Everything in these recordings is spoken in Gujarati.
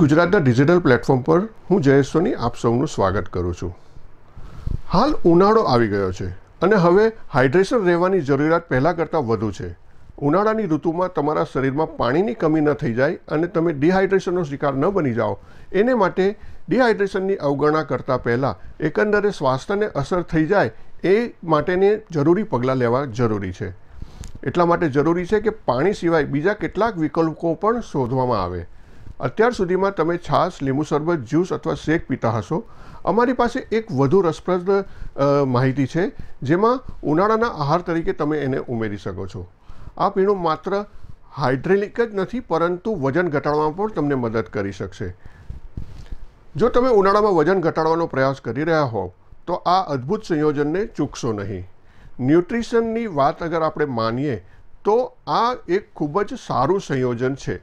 ગુજરાતના ડિજિટલ પ્લેટફોર્મ પર હું જયેશ સોની આપ સૌનું સ્વાગત કરું છું હાલ ઉનાળો આવી ગયો છે અને હવે હાઇડ્રેશન રહેવાની જરૂરિયાત પહેલાં કરતાં વધુ છે ઉનાળાની ઋતુમાં તમારા શરીરમાં પાણીની કમી ન થઈ જાય અને તમે ડિહાઇડ્રેશનનો શિકાર ન બની જાઓ એને માટે ડિહાઇડ્રેશનની અવગણના કરતાં પહેલાં એકંદરે સ્વાસ્થ્યને અસર થઈ જાય એ માટેની જરૂરી પગલાં લેવા જરૂરી છે એટલા માટે જરૂરી છે કે પાણી સિવાય બીજા કેટલાક વિકલ્પો પણ શોધવામાં આવે અત્યાર સુધીમાં તમે છાશ લીંબુ શરબત જ્યુસ અથવા શેક પીતા હશો અમારી પાસે એક વધુ રસપ્રદ માહિતી છે જેમાં ઉનાળાના આહાર તરીકે તમે એને ઉમેરી શકો છો આ પીણું માત્ર હાઇડ્રેલિક જ નથી પરંતુ વજન ઘટાડવામાં પણ તમને મદદ કરી શકશે જો તમે ઉનાળામાં વજન ઘટાડવાનો પ્રયાસ કરી રહ્યા હોવ તો આ અદ્ભુત સંયોજનને ચૂકશો નહીં ન્યુટ્રિશનની વાત અગર આપણે માનીએ તો આ એક ખૂબ જ સારું સંયોજન છે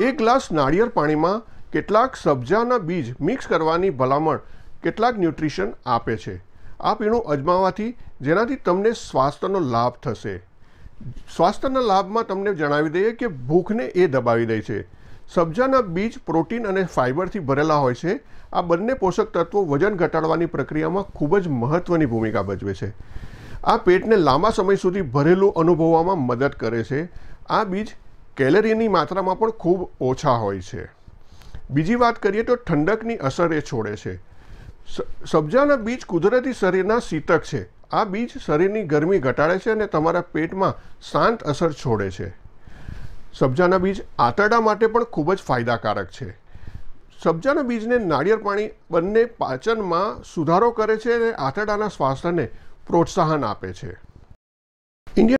એક ગ્લાસ નાળિયેર પાણીમાં કેટલાક સબ્જાના બીજ મિક્સ કરવાની ભલામણ કેટલાક ન્યુટ્રિશન આપે છે આ પીણું અજમાવાથી જેનાથી તમને સ્વાસ્થ્યનો લાભ થશે સ્વાસ્થ્યના લાભમાં તમને જણાવી દઈએ કે ભૂખને એ દબાવી દે છે સબ્જાના બીજ પ્રોટીન અને ફાઇબરથી ભરેલા હોય છે આ બંને પોષક તત્વો વજન ઘટાડવાની પ્રક્રિયામાં ખૂબ જ મહત્ત્વની ભૂમિકા ભજવે છે આ પેટને લાંબા સમય સુધી ભરેલું અનુભવવામાં મદદ કરે છે આ બીજ કેલેરીની માત્રામાં પણ ખૂબ ઓછા હોય છે બીજી વાત કરીએ તો ઠંડકની અસર એ છોડે છે સબ્જાના બીજ કુદરતી શરીરના શીતક છે આ બીજ શરીરની ગરમી ઘટાડે છે અને તમારા પેટમાં શાંત અસર છોડે છે સબ્જાના બીજ આંતરડા માટે પણ ખૂબ જ ફાયદાકારક છે સબ્જાના બીજને નાળિયેર પાણી બંને પાચનમાં સુધારો કરે છે અને આંતરડાના સ્વાસ્થ્યને પ્રોત્સાહન આપે છે